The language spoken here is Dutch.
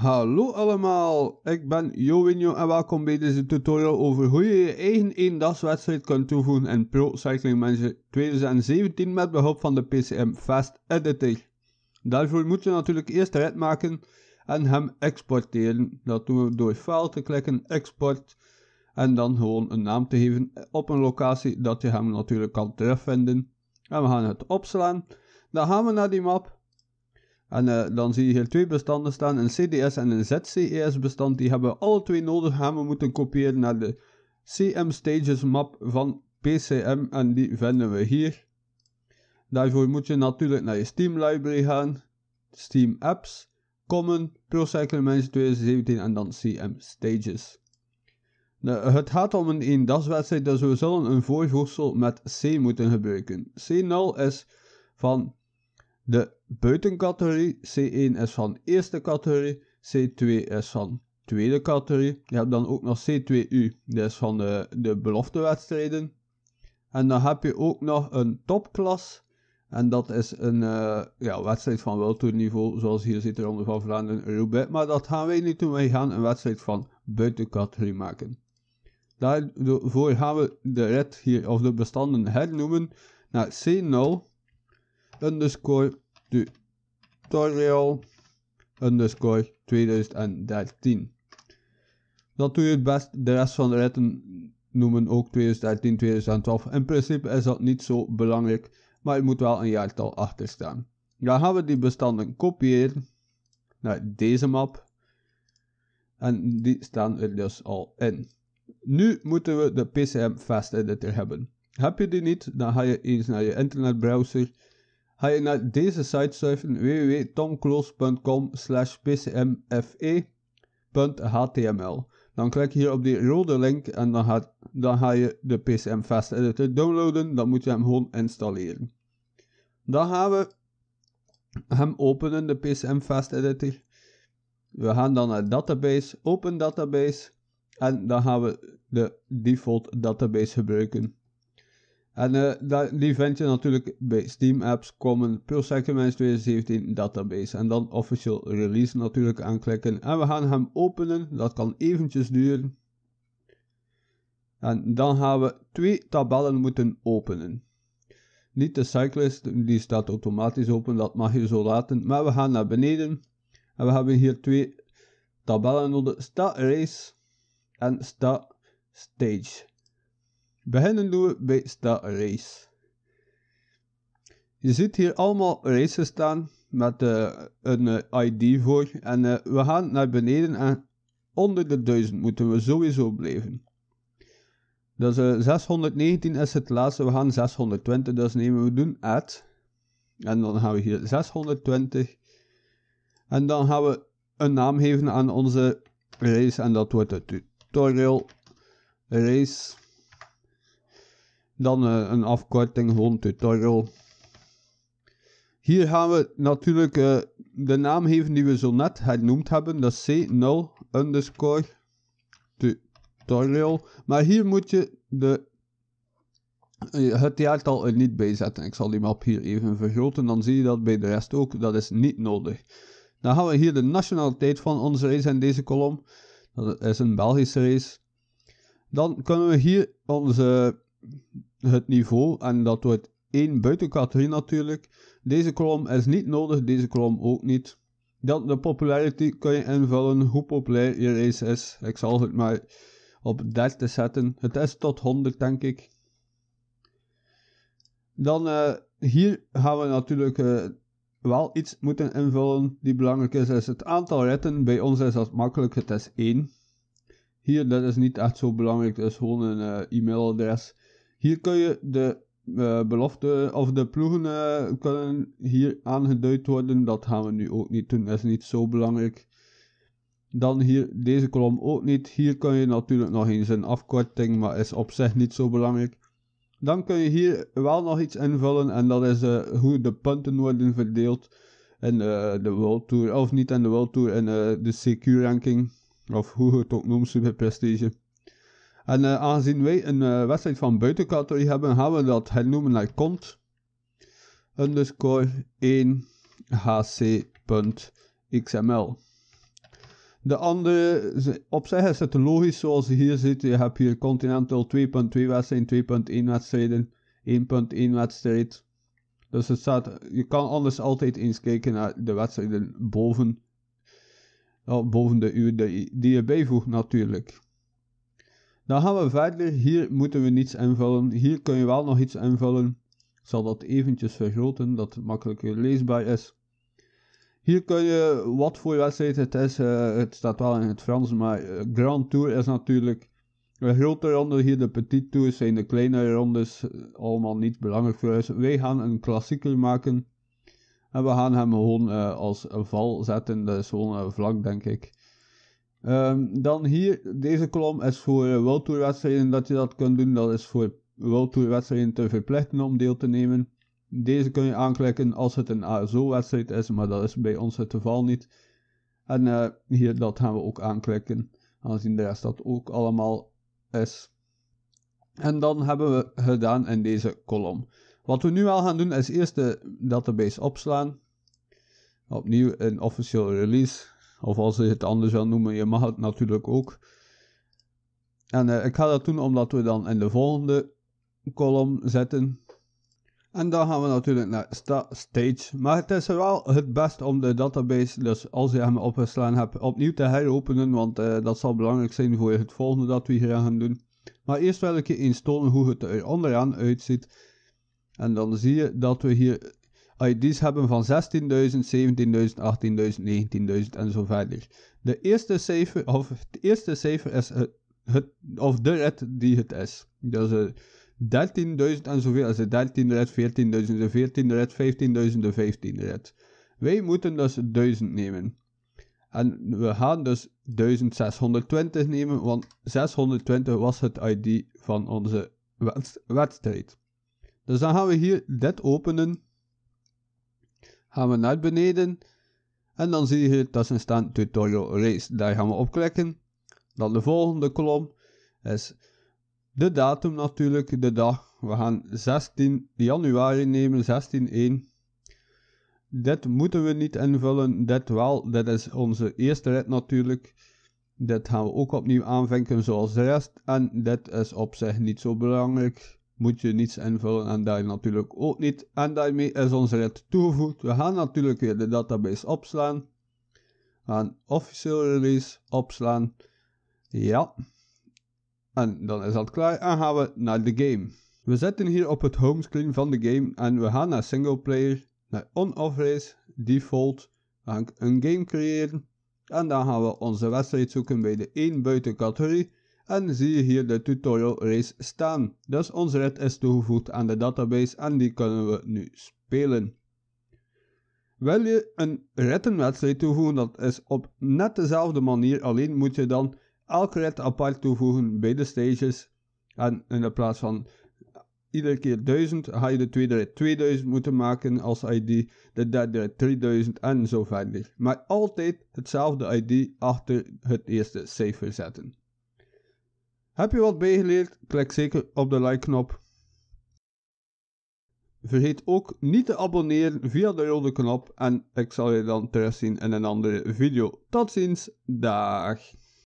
Hallo allemaal, ik ben Jovinjo en welkom bij deze tutorial over hoe je je eigen wedstrijd kunt toevoegen in Pro Cycling Manager 2017 met behulp van de PCM Fast Editor. Daarvoor moet je natuurlijk eerst de rit maken en hem exporteren. Dat doen we door file te klikken, export en dan gewoon een naam te geven op een locatie dat je hem natuurlijk kan terugvinden. En we gaan het opslaan. Dan gaan we naar die map en eh, dan zie je hier twee bestanden staan, een CDS en een ZCES-bestand. Die hebben we alle twee nodig. Gaan we moeten kopiëren naar de CM Stages map van PCM en die vinden we hier. Daarvoor moet je natuurlijk naar je Steam library gaan, Steam Apps, Common, Procycle Manager 2017 en dan CM Stages. Nou, het gaat om een 1 das dus we zullen een voorvoegsel met C moeten gebruiken. C0 is van de buitencategorie C1 is van eerste categorie, C2 is van tweede categorie. Je hebt dan ook nog C2U, dat is van de, de beloftewedstrijden. En dan heb je ook nog een topklas. En dat is een eh, ja, wedstrijd van niveau, zoals hier zit er onder van Vlaanderen Roubaix. Maar dat gaan wij niet doen, wij gaan een wedstrijd van buitencategorie maken. Daarvoor gaan we de red hier, of de bestanden hernoemen naar C0 underscore tutorial underscore 2013. Dan doe je het best de rest van de ritten noemen ook 2013, 2012. In principe is dat niet zo belangrijk, maar je moet wel een jaartal achter staan. Dan gaan we die bestanden kopiëren naar deze map. En die staan er dus al in. Nu moeten we de PCM Fast Editor hebben. Heb je die niet, dan ga je eens naar je internetbrowser Ga je naar deze site surfen www.tomkloos.com slash pcmfe.html. Dan klik je hier op die rode link en dan, dan ga je de PCM Fast Editor downloaden. Dan moet je hem gewoon installeren. Dan gaan we hem openen, de PCM Fast Editor. We gaan dan naar Database, Open Database. En dan gaan we de default database gebruiken. En uh, die vind je natuurlijk bij Steam Apps Common Pure 2017 database. En dan official release natuurlijk aanklikken. En we gaan hem openen. Dat kan eventjes duren. En dan gaan we twee tabellen moeten openen. Niet de cyclist, die staat automatisch open, dat mag je zo laten. Maar we gaan naar beneden. En we hebben hier twee tabellen nodig. Sta race en sta stage. Beginnen doen we bij Sta Race. Je ziet hier allemaal races staan met eh, een eh, ID voor. En eh, we gaan naar beneden en onder de 1000 moeten we sowieso blijven. Dus 619 is het laatste, we gaan 620, dus nemen we doen add. En dan gaan we hier 620. En dan gaan we een naam geven aan onze race en dat wordt de tutorial race. Dan eh, een afkorting gewoon tutorial. Hier gaan we natuurlijk eh, de naam geven die we zo net hernoemd hebben. Dat is C0 underscore tutorial. Maar hier moet je de, eh, het jaartal er niet bij zetten. Ik zal die map hier even vergroten. Dan zie je dat bij de rest ook. Dat is niet nodig. Dan gaan we hier de nationaliteit van onze race in deze kolom. Dat is een Belgische race. Dan kunnen we hier onze het niveau en dat wordt één buiten natuurlijk. Deze kolom is niet nodig, deze kolom ook niet. Dan de popularity kun je invullen hoe populair je race is. Ik zal het maar op 30 zetten. Het is tot 100 denk ik. Dan eh, hier gaan we natuurlijk eh, wel iets moeten invullen die belangrijk is. het aantal ritten. Bij ons is dat makkelijk, het is 1. Hier, dat is niet echt zo belangrijk, dat is gewoon een eh, e-mailadres. Hier kun je de eh, belofte of de ploegen eh, kunnen hier aangeduid worden. Dat gaan we nu ook niet doen. Dat is niet zo belangrijk. Dan hier deze kolom ook niet. Hier kun je natuurlijk nog eens een afkorting, maar is op zich niet zo belangrijk. Dan kun je hier wel nog iets invullen en dat is eh, hoe de punten worden verdeeld in de World Tour, of niet in de World Tour, in de CQ ranking, of hoe het ook noemt, Super Prestige. En aanzien eh, aangezien wij een uh, wedstrijd van buitencategorie hebben, gaan we dat hernoemen naar kont. Underscore 1 hc.xml. De andere, op zich is het logisch zoals je hier ziet. Je hebt hier Continental 2.2 wedstrijden, 2.1 wedstrijden, 1.1 wedstrijd. Dus het staat, je kan anders altijd eens kijken naar de wedstrijden boven, eh, boven de uur die je bijvoegt natuurlijk. Dan gaan we verder. Hier moeten we niets invullen. Hier kun je wel nog iets invullen. Ik zal dat eventjes vergroten, dat het makkelijker leesbaar is. Hier kun je wat voor wedstrijd het is. Eh, het staat wel in het Frans, maar eh, Grand Tour is natuurlijk De grote ronde. Hier de Petit Tours zijn de kleine rondes. Eh, allemaal niet belangrijk voor ons. Wij gaan een klassieker maken. En we gaan hem gewoon uh, als val zetten. Dat is gewoon vlak, denk ik. Ehm, dan hier, deze kolom is voor eh, World dat je dat kunt doen. Dat is voor World te verplichten om deel te nemen. Deze kun je aanklikken als het een ASO-wedstrijd is, maar dat is bij ons het geval niet. En eh, hier, dat gaan we ook aanklikken, aangezien de rest dat ook allemaal is. En dan hebben we gedaan in deze kolom. Wat we nu al gaan doen, is eerst de database opslaan. Opnieuw een officieel release. Of als je het anders wil noemen, je mag het natuurlijk ook. En eh, ik ga dat doen omdat we dan in de volgende kolom zetten. En dan gaan we natuurlijk naar stage. Maar het is wel het best om de database, dus als je hem opgeslaan hebt, opnieuw te heropenen. Want eh, dat zal belangrijk zijn voor het volgende dat we hier gaan doen. Maar eerst wil ik je eens tonen hoe het er onderaan uitziet. En dan zie je dat we hier ID's hebben van 16.000, 17.000, 18.000, 19.000 en zo verder. De eerste cijfer, of het eerste cijfer is het, of de red die het is. Eh, dus 13.000 en zoveel is de 13e red, 14.000 de 14 red, 15.000 de 15 red. Wij moeten dus 1000 nemen. En we gaan dus 1620 nemen, want 620 was het ID van onze wedstrijd. Dus dan gaan we hier dit openen gaan we naar beneden. En dan zie je dat is een tutorial race. Daar gaan we op klikken. Dan de volgende kolom is de datum natuurlijk, de dag. We gaan 16 januari nemen, 16-1. Dit moeten we niet invullen, dit wel. Dit is onze eerste rit natuurlijk. Dit gaan we ook opnieuw aanvinken zoals de rest. En dit is op zich niet zo belangrijk moet je niets invullen en daar natuurlijk ook niet. En daarmee is onze red toegevoegd. We gaan natuurlijk weer de database opslaan. En officieel release opslaan. Ja. En dan is dat klaar en gaan we naar de game. We zitten hier op het homescreen van de game en we gaan naar single player, naar on default. We een game creëren en dan gaan we onze wedstrijd zoeken bij de 1 buiten categorie en zie je hier de tutorial race staan. Dus onze red is toegevoegd aan de database en die kunnen we nu spelen. Wil je een rittenwedstrijd toevoegen, dat is op net dezelfde manier, alleen moet je dan elke red apart toevoegen bij de stages. En in plaats van iedere keer 1000 ga je de tweede rit 2000 moeten maken als ID, de derde rit 3000 en zo verder. Maar altijd hetzelfde ID achter het eerste cijfer zetten. Heb je wat bijgeleerd? Klik zeker op de like-knop. Vergeet ook niet te abonneren via de rode knop en ik zal je dan terugzien in een andere video. Tot ziens, dag!